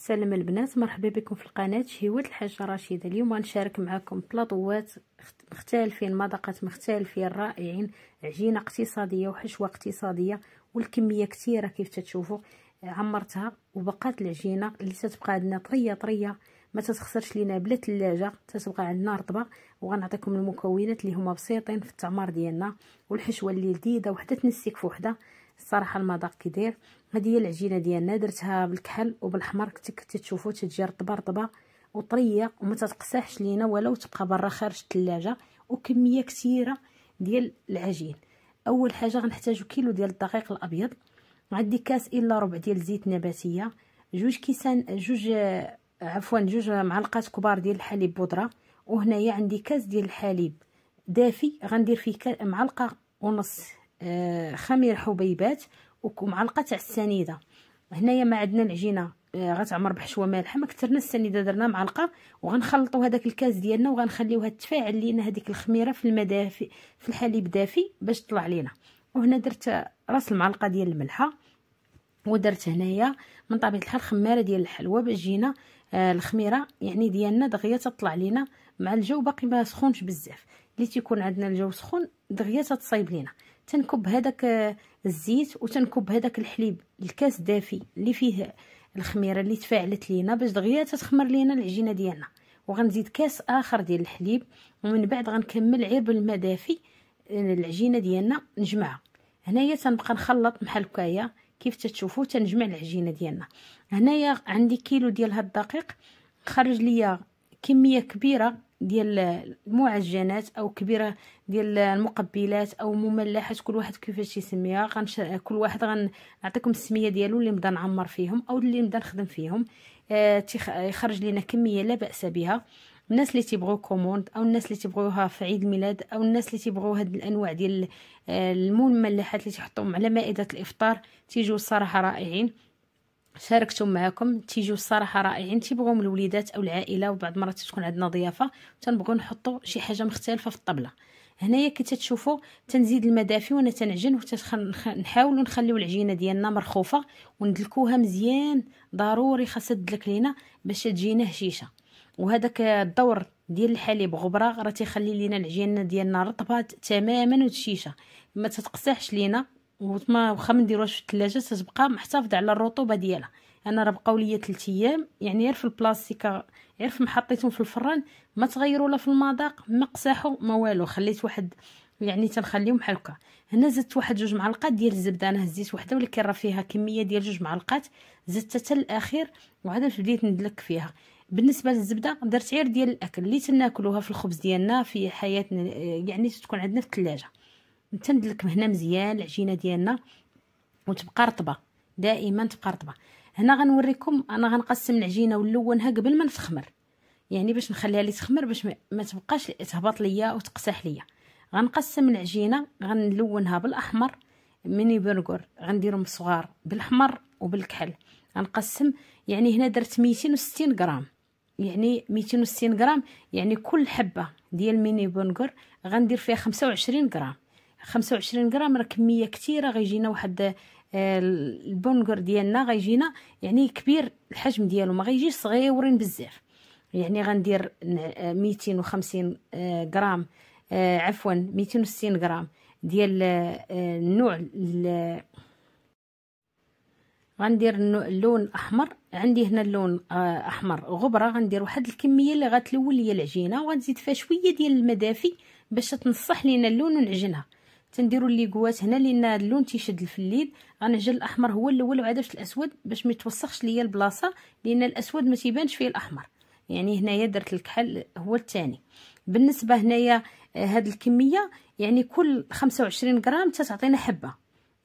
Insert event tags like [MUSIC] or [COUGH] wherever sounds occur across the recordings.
السلام البنات مرحبا بكم في القناه شهوات الحاجه رشيده اليوم غنشارك معكم بلاطوات مختلفين مذاقات مختلفين رائعين عجينه اقتصاديه وحشوه اقتصاديه والكميه كثيره كيف تتشوفوا آه، عمرتها وبقات العجينه اللي تتبقى عندنا طريه طريه ما تتخسرش لينا بلا ثلاجه تتبقى عندنا رطبه وغنعطيكم المكونات اللي هما بسيطين في التعمار ديالنا والحشوه اللي لذيذه وحده تنسيك في وحده الصراحه المذاق داير هذه هي العجينه ديالنا درتها بالكحل وبالحمر كتشوفوا تجي رطبه وطريه وما تتقساحش لينا ولو تبقى برا خارج الثلاجه وكميه كثيره ديال العجين اول حاجه غنحتاجو كيلو ديال الدقيق الابيض عندي كاس الا ربع ديال الزيت نباتيه جوج كيسان جوج عفوا جوج معلقات كبار ديال الحليب بودره وهنايا عندي كاس ديال الحليب دافي غندير فيه معلقه ونص آه، خمير حبيبات ومعلقه تاع السنيده هنايا ما عندنا العجينه آه، غتعمر بحشوه مالحه ما كثرنا السنيده درنا معلقه وغنخلطوا هذاك الكاس ديالنا وغنخليوها تفاعل لينا هذيك الخميره في المدافي في الحليب دافي باش تطلع لينا وهنا درت راس المعلقه ديال الملحه ودرت هنايا من طبيعه الحال خماره ديال الحلوه باش جينا آه، الخميره يعني ديالنا دغيا تطلع لينا مع الجو باقي ما سخونش بزاف اللي تيكون عندنا الجو سخون دغيا تتصايب لينا تنكب هذاك الزيت وتنكب هذاك الحليب الكاس دافي اللي فيه الخميره اللي تفاعلت لينا باش دغيا تتخمر لينا العجينه ديالنا وغنزيد كاس اخر ديال الحليب ومن بعد غنكمل عير بالماء دافي آه، العجينه ديالنا نجمعها هنايا تنبقى نخلط بحال هكايا كيف تتشوفوا تنجمع العجينه ديالنا هنايا عندي كيلو ديال هاد الدقيق خرج ليا كميه كبيره ديال المعجنات او كبيره ديال المقبلات او مملحات كل واحد كيفاش يسميها غنش... كل واحد غنعطيكم السميه ديالو اللي نبدا نعمر فيهم او اللي نبدا نخدم فيهم آه تيخ... يخرج لنا كميه لا باس بها الناس اللي تيبغوا كوموند او الناس اللي تيبغوها في عيد الميلاد او الناس اللي تيبغوا هاد الانواع ديال آه، المملحات اللي تحطهم على مائده الافطار تيجيو الصراحه رائعين شاركتهم معكم تيجيو الصراحه رائعين تيبغوهم الوليدات او العائله وبعض المرات تكون عندنا ضيافه تنبغيو نحطوا شي حاجه مختلفه في الطبله هنايا كي تتشوفوا تنزيد المدافي وانا تنعجن وتنحاولوا نخليو العجينه ديالنا مرخوفه وندلكوها مزيان ضروري خاصها تدلك لينا باش تجينا هشيشه وهذاك الدور ديال الحليب غبره راه تيخلي لينا العجينه ديالنا رطبه تماما وتشيشه ما تتقساحش لينا وما واخا ما نديروهاش في الثلاجه تتبقى محتفظه على الرطوبه ديالها انا راه بقاو ليا 3 ايام يعني غير في البلاستيكه غير في محطيتهم في الفران ما تغيروا لا في المذاق ما قساحوا ما والو خليت واحد يعني تنخليهم بحال هكا هنا زدت واحد جوج معلقات ديال الزبده انا هزيت وحده ولكن راه فيها كميه ديال جوج معلقات زدت حتى الاخير وعاد بديت ندلك فيها بالنسبه للزبده درت غير ديال الاكل اللي تناكلوها في الخبز ديالنا في حياتنا يعني تكون عندنا في الثلاجه تندلك هنا مزيان العجينه ديالنا وتبقى رطبه دائما تبقى رطبه هنا غنوريكم انا غنقسم العجينه ونلونها قبل ما نتخمر يعني باش نخليها لي تخمر باش ما تبقاش تهبط ليا وتقساح ليا غنقسم العجينه غنلونها بالاحمر ميني برغر غنديرهم صغار بالاحمر وبالكحل غنقسم يعني هنا درت 260 غرام يعني 260 غرام يعني كل حبه ديال ميني برجر غندير فيها 25 غرام خمسة وعشرين غرام راه كميه كثيره غيجينا واحد آه، البونكر ديالنا غيجينا يعني كبير الحجم ديالو ما غيجيش صغيورين بزاف يعني غندير آه، ميتين وخمسين آه، غرام عفوا ميتين وستين غرام ديال النوع غندير اللون الاحمر عندي هنا اللون احمر غبره غندير واحد الكميه اللي غتلون ليا العجينه وغنزيد فيها شويه ديال المدافي باش تنصح لينا اللون ونعجنها تنديروا الليغوات هنا لان هذا اللون تيشد الفليد غنعجل الاحمر هو الاول وعاد باش الاسود باش ما يتوسخش ليا البلاصه لان الاسود ما تيبانش فيه الاحمر يعني هنايا درت الكحل هو الثاني بالنسبه هنايا آه، هاد الكميه يعني كل 25 غرام تتعطينا حبه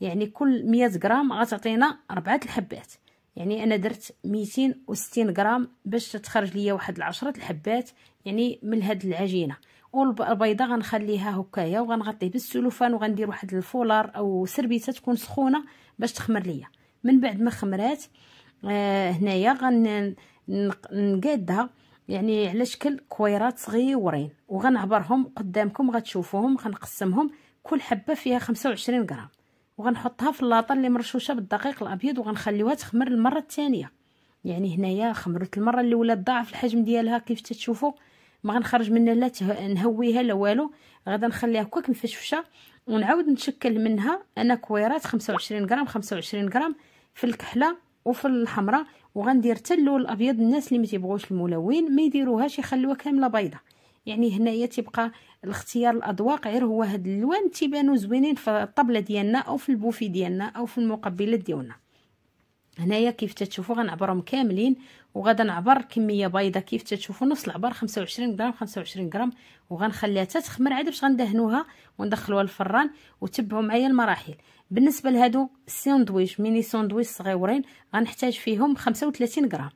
يعني كل 100 غرام غتعطينا ربعه الحبات يعني انا درت 260 غرام باش تخرج ليا واحد العشرة الحبات يعني من هاد العجينه والبيضه غنخليها هكايا وغنغطيه بالسلوفان وغندير واحد الفولار او سربيته تكون سخونه باش تخمر ليا من بعد ما خمرات آه هنايا غنقادها يعني على شكل كويرات صغيورين وغنعبرهم قدامكم غتشوفوهم غنقسمهم كل حبه فيها 25 غرام وغنحطها في اللاطه اللي مرشوشه بالدقيق الابيض وغنخليوها تخمر المره الثانيه يعني هنايا خمرت المره الاولى ضعف الحجم ديالها كيف تتشوفوا ما غنخرج منها لا نهويها لا والو غدا نخليها هكاك مفشفشه ونعاود نشكل منها انا كويرات 25 غرام 25 غرام في الكحله وفي الحمراء وغندير حتى اللون الابيض الناس اللي ما تيبغوش الملون ما يديروهاش يخلوها كامله بيضه يعني هنايا تيبقى الاختيار الاذواق غير هو هاد الالوان تيبانو زوينين في الطبله ديالنا او في البوفي ديالنا او في المقبلات ديالنا هنايا كيف تتشوفوا غنعبرهم كاملين وغادا نعبر كميه بيضه كيف تتشوفوا نص العبر 25 غرام 25 غرام وغنخليها تتخمر عاد باش غندهنوها وندخلوها للفران وتبعوا معايا المراحل بالنسبه لهادو الساندويتش ميني ساندويتش صغيورين غنحتاج فيهم 35 غرام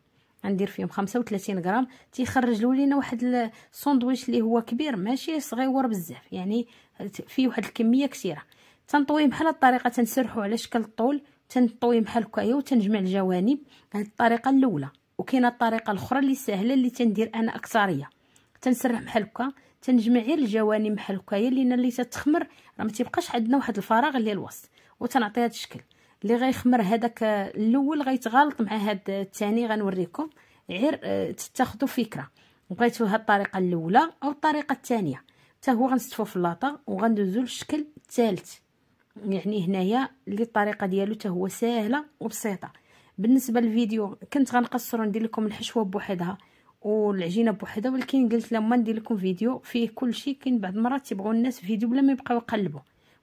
غندير فيهم 35 غرام تيخرج لينا واحد الساندويتش اللي هو كبير ماشي صغيور بزاف يعني فيه واحد الكميه كثيره تنطويه بحال هاد الطريقه تنسرحو على شكل الطول تنطويه بحال هكايا وتنجمع الجوانب هاد الطريقه الاولى وكاينه الطريقه الاخرى اللي سهله اللي تندير انا اكثريه تنسرح بحال هكا تنجمع غير الجوانب بحال هكايا لان اللي تتخمر راه ما تيبقاش عندنا واحد الفراغ اللي الوسط وتنعطي هاد الشكل اللي غيخمر هذاك الاول غيتغالط مع هذا الثاني غنوريكم غير آه، تاخذوا فكره بغيتو هاد الطريقه الاولى او الطريقه الثانيه حتى هو غنستفو في اللاطه وغندوزو للشكل الثالث يعني هنايا اللي الطريقه ديالو حتى هو ساهله وبسيطه بالنسبه للفيديو كنت غنقصر ندير لكم الحشوه بوحدها والعجينه بوحدها ولكن قلت لما ندير لكم فيديو فيه كل شيء كاين بعض المرات تيبغوا الناس فيديو بلا ما يبقاو يقلبوا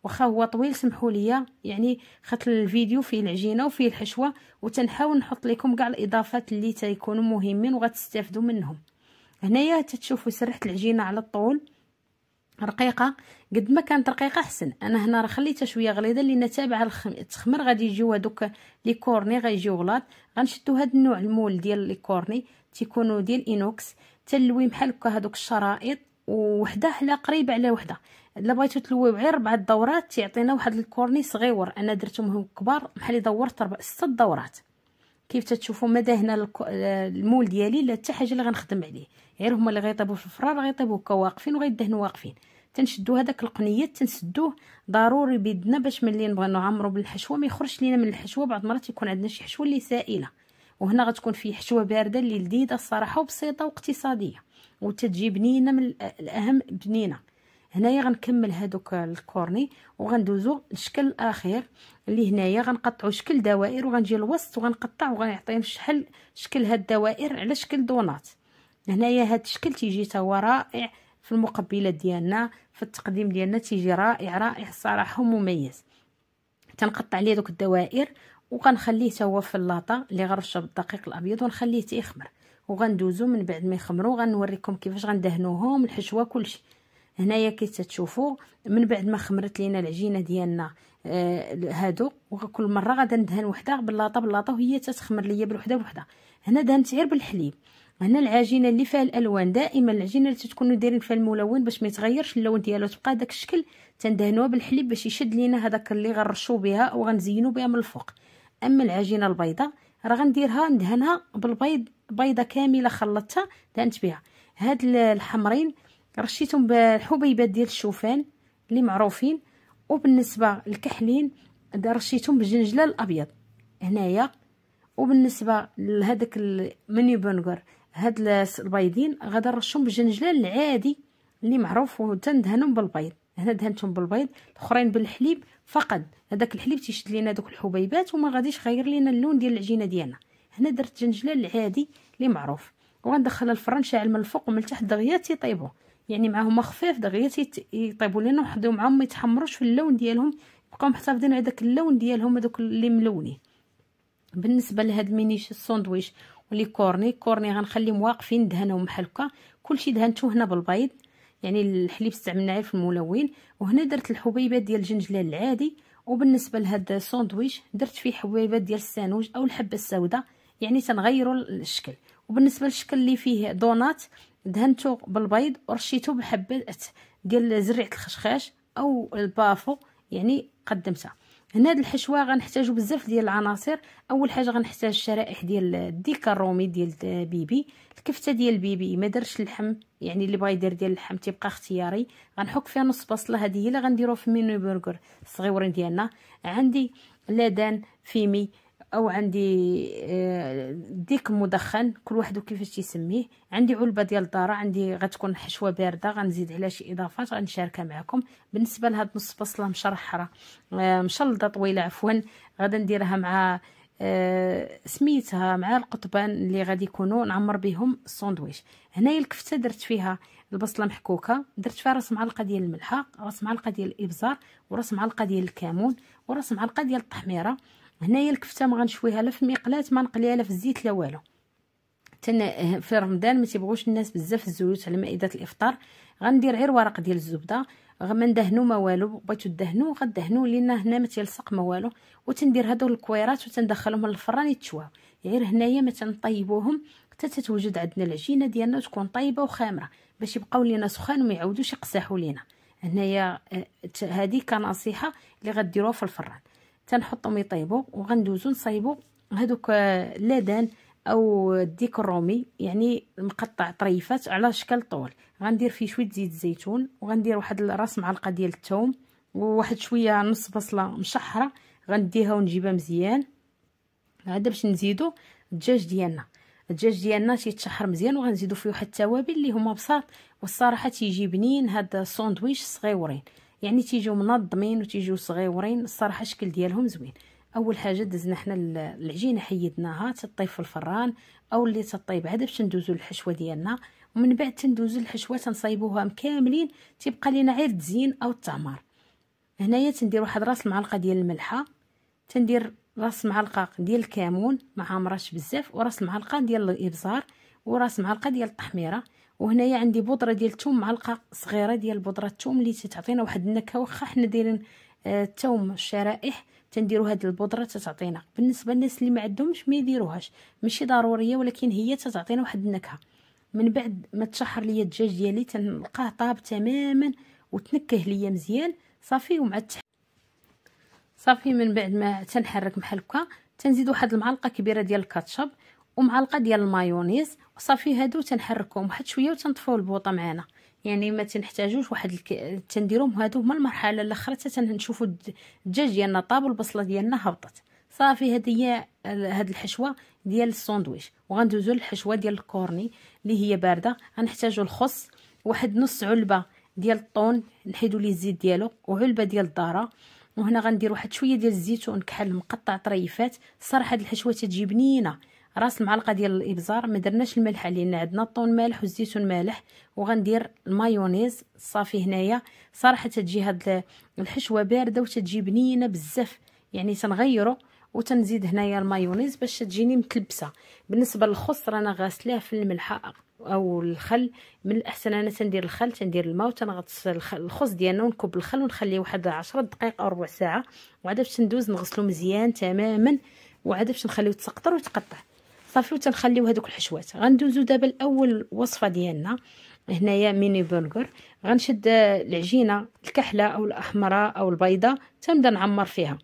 واخا هو طويل سمحوا لي يعني خاطر الفيديو فيه العجينه وفيه الحشوه وتنحاول نحط لكم كاع الاضافات اللي تيكونوا مهمين وغتستافدوا منهم هنايا تتشوفوا سرحت العجينه على الطول رقيقه قد ما كانت رقيقه احسن انا هنا راه خليتها شويه غليظه لان تابعه التخمر تخمر غادي يجيو هذوك لي كورني غيجيو غلاط غنشدو هذا النوع المول ديال لي كورني تيكونوا ديال انوكس تلوي بحال هكا هذوك الشرائط وحده حلا قريبه على وحده الا بغيتو تلويو غير ربعه دورات تيعطينا واحد الكورني صغيور انا درتو مهم كبار بحال دورت ربع سته دورات كيف تتشوفوا مدى هنا المول ديالي لا حتى حاجه اللي غنخدم عليه غير هما اللي غيطيبوا في الفرار غيطيبوا هكا واقفين وغيدهنوا واقفين تنشدوا هذاك القنيه تنسدوه ضروري بيدنا باش ملي نبغي نعمروا بالحشوه ما يخرجش لينا من الحشوه بعض المرات يكون عندنا شي حشوه اللي سائله وهنا غتكون في حشوه بارده اللي لذيذه الصراحه وبسيطه واقتصاديه وتتجي بنينه من الاهم بنينه هنايا غنكمل هادوك الكورني وغندوزو للشكل الاخير اللي هنايا غنقطعو شكل دوائر وغنجي الوسط وغنقطع وغنعطيهم شحال شكل هاد الدوائر على شكل دونات هنايا هاد الشكل تيجي تا هو رائع في المقبلات ديالنا في التقديم ديالنا تيجي رائع رائع الصراحه ومميز تنقطع عليه دوك الدوائر وغنخليه تا هو في اللاطه اللي غرشه بالدقيق الابيض ونخليه تيخمر وغندوزو من بعد ما يخمروا غنوريكم كيفاش غندهنوهم الحشوه كلشي هنايا كي تتشوفوا من بعد ما خمرت لينا العجينه ديالنا آه، هادو وكل مره غادا ندهن وحده باللاطه باللاطه وهي تتخمر ليا بالوحده بوحده هنا دهنت غير بالحليب هنا العجينه اللي فيها الالوان دائما العجينه اللي تكونوا دايرين فيها الملون باش ما يتغيرش اللون ديالو تبقى داك الشكل تندهنوها بالحليب باش يشد لينا هذاك اللي غنرشوا بها وغنزينوا بها من الفوق اما العجينه البيضاء راه غنديرها ندهنها بالبيض بيضه كامله خلطتها دهنت بها هاد الحمرين رشيتهم بالحبيبات ديال الشوفان اللي معروفين وبالنسبه للكحلين رشيتهم بالجنجله الابيض هنايا وبالنسبه لهذاك المنيو بونغر هاد البيضين غادي نرشهم بالجنجله العادي اللي معروف وتندهنهم بالبيض هنا دهنتهم بالبيض الاخرين بالحليب فقط هذاك الحليب تيشد لينا دوك الحبيبات وما غاديش غير لينا اللون ديال العجينه ديالنا هنا درت جنجله العادي اللي معروف وغندخلها الفرن شاعل من الفوق ومن التحت دغيا تيطيبوا يعني معاهم خفيف دغيا تيطيبوا لينا وحدو معاهم ما يتحمروش في اللون ديالهم يبقاو محتفظين على داك اللون ديالهم هذوك اللي ملونين بالنسبه لهاد مينيش الساندويش ولي كورني كورني غنخليهم واقفين دهنهم بحال هكا كلشي دهنته هنا بالبيض يعني الحليب استعملنا غير في الملون وهنا درت الحبيبات ديال الجنجلان العادي وبالنسبه لهاد الساندويش درت فيه حبيبات ديال السانوج او الحبه السوداء يعني تنغيروا الشكل وبالنسبه للشكل اللي فيه دونات دهنته بالبيض ورشيته بحبات ديال زريعه الخشخاش او البافو يعني قدمتها هنا هاد الحشوه غنحتاجو بزاف ديال العناصر اول حاجه غنحتاج الشرائح ديال الديك الرومي ديال بيبي الكفته ديال بيبي ما درش اللحم يعني اللي بغا يدير ديال اللحم تيبقى اختياري غنحك فيها نص بصله هذه هي اللي غنديرو في مينو برجر الصغيورين ديالنا عندي لادان فيمي او عندي آه، ديك مدخن كل واحد كيفاش تيسميه عندي علبه ديال الدار عندي غتكون حشوه بارده غنزيد عليها شي اضافات غنشاركها معكم بالنسبه لهاد نص بصله مشرحره آه، مشلده طويله عفوا غادا نديرها مع آه، سميتها مع القطبان اللي غادي يكونوا نعمر بهم الساندويش هنايا الكفته درت فيها البصله محكوكه درت فيها راس معلقه ديال الملحه راس معلقه ديال الابزار وراس معلقه ديال الكمون وراس معلقه ديال التحميره هنايا الكفته ما غنشويها لا في المقلاة ما نقليها لا في الزيت لا والو تن اه، في رمضان ما تيبغوش الناس بزاف الزيوت على مائده الافطار غندير غير ورق ديال الزبده ما ندهنو ما والو بغيتو دهنو غدهنو لان هنا ما تيلصق ما والو وتندير هادو الكويرات وتندخلهم للفران يتشواو غير هنايا ما تنطيبوهم حتى تتوجد عندنا العجينه ديالنا وتكون طيبه وخامره باش يبقاو لينا سخان وما يعاودوش يقساحوا لينا هنايا هذه اه، كنصيحه اللي غديروها في الفران تنحطهم يطيبوا وغندوزو نصايبو هذوك اللدان آه، او الديك الرومي يعني مقطع طريفات على شكل طول غندير فيه شويه زيت الزيتون وغندير واحد راس معلقه ديال الثوم وواحد شويه نص بصله مشحره غنديها ونجيبها مزيان عاد باش نزيدو الدجاج ديالنا الدجاج ديالنا تيتشحر مزيان وغنزيدو فيه واحد التوابل اللي هما بساط والصراحه تيجي بنين هاد الساندويتش صغيورين يعني تيجيو منظمين وتيجيو صغيورين الصراحه الشكل ديالهم زوين اول حاجه دزنا حنا العجينه حيدناها تطيب في الفران او اللي تطيب عاد باش ندوزو للحشوه ديالنا ومن بعد تندوزو الحشوه تنصايبوها كاملين تيبقى لينا غير التزيين او التمر هنايا تندير واحد راس المعلقه ديال الملحه تندير راس معلقه ديال الكمون ما عامراش بزاف وراس معلقه ديال الابزار وراس معلقه ديال التحميره وهنايا عندي بودره ديال الثوم معلقه صغيره ديال بودره الثوم اللي تتعطينا واحد النكهه واخا حنا دايرين الثوم آه، الشرائح تنديروا هاد البودره تتعطينا بالنسبه للناس اللي ما عندهمش ما يديروهاش ماشي ضروريه ولكن هي تتعطينا واحد النكهه من بعد ما تشحر ليا الدجاج ديالي تنلقاه طاب تماما وتنكه ليا مزيان صافي ومع التح... صافي من بعد ما تنحرك بحال هكا تنزيد واحد المعلقه كبيره ديال الكاتشب ومعلقه ديال المايونيز وصافي هادو تنحركهم واحد شويه وتنطفيو البوطه معانا يعني ما تنحتاجوش واحد الك... تنديرهم هادو هما المرحله الاخرى تنشوفوا الدجاج ديالنا طاب والبصله ديالنا هبطت صافي هذه هي هاد الحشوه ديال الساندويش وغندوزو للحشوه ديال الكورني اللي هي بارده غنحتاجو الخص واحد نص علبه ديال الطون نحيدو ليه الزيت ديالو وعلبه ديال الذره وهنا غندير واحد شويه ديال الزيتون كحل مقطع طريفات صراحه هاد الحشوه تجي بنينه راس المعلقه ديال الابزار ما درناش الملح لان عندنا الطون مالح والزيتون مالح وغندير المايونيز صافي هنايا صراحه تجي هاد الحشوه بارده وتتجي بنينه بزاف يعني تنغيرو وتنزيد هنايا المايونيز باش تجيني متلبسه بالنسبه للخص رانا غاسلاه في الملحه او الخل من الاحسن انا تندير الخل تندير الماء وتنغطس الخص ديالنا ونكب الخل ونخليه واحد 10 دقائق او ربع ساعه وعاد باش ندوز نغسلو مزيان تماما وعاد باش نخليو تسقطر ويتقطع صافي وتنخليو هذوك الحشوات غندوزو دابا لاول وصفه ديالنا هنايا ميني برجر غنشد العجينه الكحله او الاحمراء او البيضاء تنبدا نعمر فيها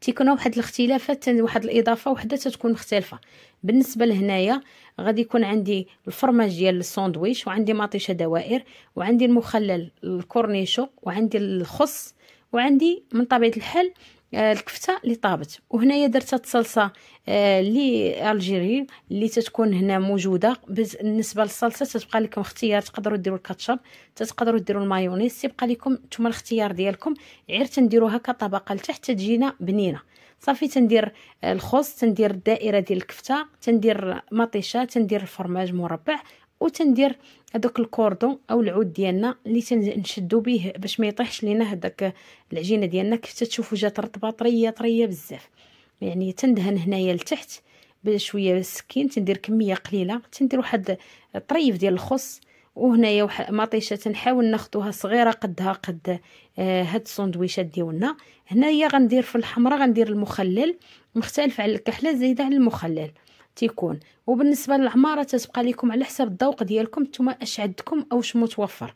تيكون واحد الاختلافات واحد الاضافه وحده تتكون مختلفه بالنسبه لهنايا غادي يكون عندي الفرماج ديال الساندويش وعندي مطيشه دوائر وعندي المخلل الكورنيشو وعندي الخص وعندي من طبيعه الحال آه، الكفته اللي طابت وهنايا درت الصلصه اللي آه، الجيري اللي تتكون هنا موجوده بالنسبه للصلصه تتبقى لكم اختيار تقدروا ديروا الكاتشب تقدروا ديروا المايونيز تبقى لكم نتوما الاختيار ديالكم غير تنديروها كطبقه لتحت تجينا بنينه صافي تندير آه، الخوص تندير الدائره ديال الكفته تندير مطيشه تندير الفرماج مربع وتندير هذوك الكوردون او العود ديالنا اللي تنشدو به باش ما يطيحش لينا هذاك العجينه ديالنا كيف تشوفوا جات رطبه طريه طريه بزاف يعني تندهن هنايا لتحت بشويه السكين تندير كميه قليله تندير واحد طريف ديال الخص وهنايا واحد مطيشه تنحاول ناخذوها صغيره قدها قد آه، هاد السندويشات ديالنا هنايا غندير في الحمراء غندير المخلل مختلف على الكحله زايده على المخلل تيكون وبالنسبه للعماره تتبقى لكم على حسب الذوق ديالكم نتوما اش عندكم او واش متوفر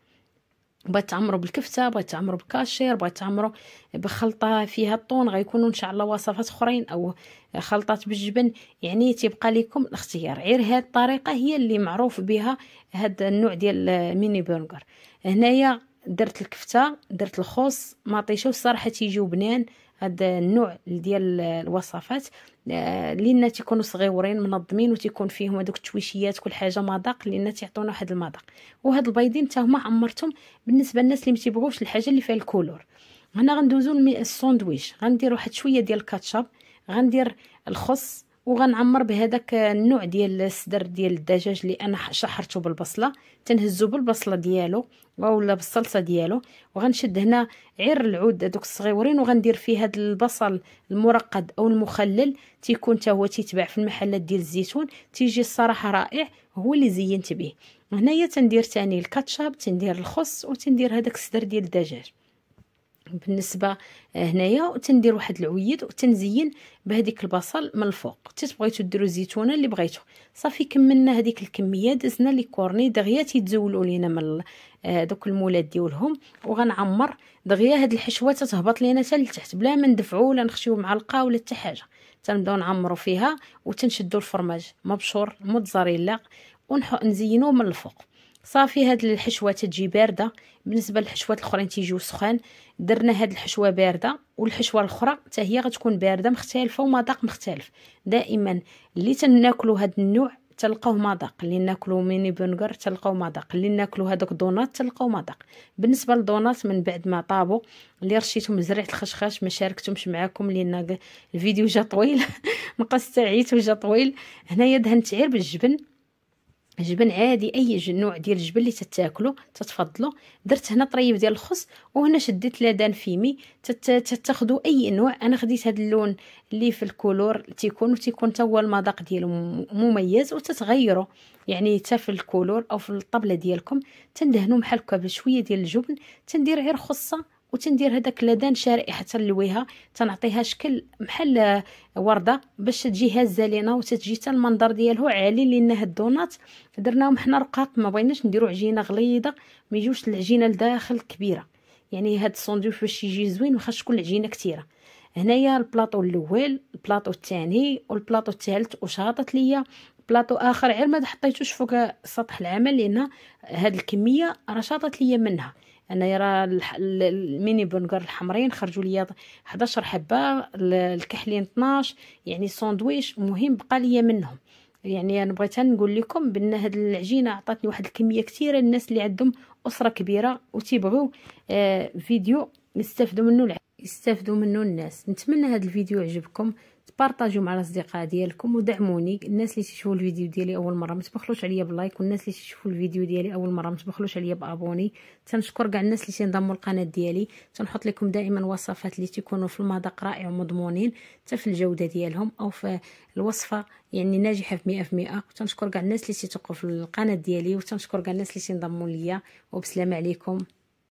بغيت تعمروا بالكفته بغيت تعمروا بالكاشير بغيت تعمروا بخلطه فيها الطون غيكونوا ان شاء الله وصفات اخرين او خلطات بالجبن يعني تيبقى لكم الاختيار غير هذه الطريقه هي اللي معروف بها هذا النوع ديال الميني برجر هنايا درت الكفته درت الخص مطيشه والصراحه تيجيو بنان هذا النوع ديال الوصفات آه، لان تيكونوا صغيورين منظمين وتيكون فيهم هذوك التويشيات كل حاجه مذاق لان تيعطونا واحد المذاق وهاد البيضين حتى هما عمرتهم بالنسبه للناس اللي ما تيبغوش الحاجه اللي فيها الكولور هنا غندوزو الساندويتش غندير واحد شويه ديال الكاتشب غندير الخص وغنعمر بهذاك النوع ديال الصدر ديال الدجاج اللي انا شحرته بالبصله تنهزو بالبصله ديالو ولا بالصلصه ديالو وغنشد هنا عير العود هذوك الصغيورين وغندير فيه هذا البصل المرقد او المخلل تيكون حتى هو تيتباع في المحلات ديال الزيتون تيجي الصراحه رائع هو اللي زينت به هنايا تندير تاني الكاتشاب تندير الخس وتندير هذاك الصدر ديال الدجاج بالنسبه آه، هنايا وتندير واحد العويد وتنزين بهذيك البصل من الفوق تتبغيتو ديروا الزيتونه اللي بغيتو صافي كملنا هذيك الكميه دزنا لي كورني دغيا تيتزولوا لينا من آه، دوك المولات ديالهم وغنعمر دغيا هاد الحشوه تتهبط لينا حتى لتحت بلا ما ندفعو ولا نخشيو معلقه ولا حتى حاجه تنبداو نعمرو فيها وتنشدوا الفرماج مبشور موتزاريلا نزينوه من الفوق صافي هاد الحشوه تجي بارده بالنسبه للحشوات الاخرين تيجيو سخان درنا هاد الحشوه بارده والحشوه الاخرى حتى هي غتكون بارده مختلفه ومذاق مختلف دائما اللي تناكلو هاد النوع تلقاوه مذاق اللي ناكلو ميني بونغر تلقاو مذاق اللي ناكلو هذوك دونات تلقاو مذاق بالنسبه للدونات من بعد ما طابو اللي رشيتهم زريعه الخشخاش ما شاركتهمش معاكم لان الفيديو جا طويل نقص [LAUGHS] تاعيت وجا طويل هنايا دهنت غير بالجبن جبن عادي اي نوع ديال الجبن اللي تتاكلو تتفضلو درت هنا طريب ديال الخس وهنا شديت لادان فيمي تتاخذوا اي نوع انا خديت هذا اللون اللي في الكولور تيكون وتيكون تا هو المذاق ديالو مميز وتتغيروا يعني حتى في الكولور او في الطبله ديالكم تندهنوا بحال هكا بشويه ديال الجبن تندير غير خصه وتندير هذاك لدان شرقي حتى نلويها تنعطيها شكل بحال آه، ورده باش تجي هازه لينا وتتجي حتى المنظر ديالو عالي لان هاد الدونات درناهم حنا رقاق ما بغيناش نديرو عجينه غليظه ما يجوش العجينه لداخل كبيره يعني هاد الساندويف باش يجي زوين واخا تكون العجينه كثيره هنايا البلاطو الاول البلاطو الثاني والبلاطو الثالث وشاطت ليا بلاطو اخر غير ما حطيتوش فوق سطح العمل لان هاد الكميه راه شاطت ليا منها انا يرى الميني برجر الحمرين خرجوا لي 11 حبه الكحلين 12 يعني ساندويش مهم بقى ليا منهم يعني انا بغيت نقول لكم بان هاد العجينه عطاتني واحد الكميه كثيره الناس اللي عندهم اسره كبيره وتيبغوا آه فيديو يستافدوا منه يستافدوا منه الناس نتمنى هاد الفيديو يعجبكم بارطاجيو مع الاصدقاء ديالكم ودعموني الناس اللي تشوفوا الفيديو ديالي اول مره ما تبخلوش عليا باللايك والناس اللي تشوفوا الفيديو ديالي اول مره ما تبخلوش عليا بابوني تنشكر كاع الناس اللي تنضموا القناه ديالي تنحط لكم دائما وصفات اللي تيكونوا في المذاق رائع ومضمونين حتى في الجوده ديالهم او في الوصفه يعني ناجحه في 100% تنشكر كاع الناس اللي تيتقوا في القناه ديالي وتنشكر كاع الناس اللي تنضموا ليا وبسلامه عليكم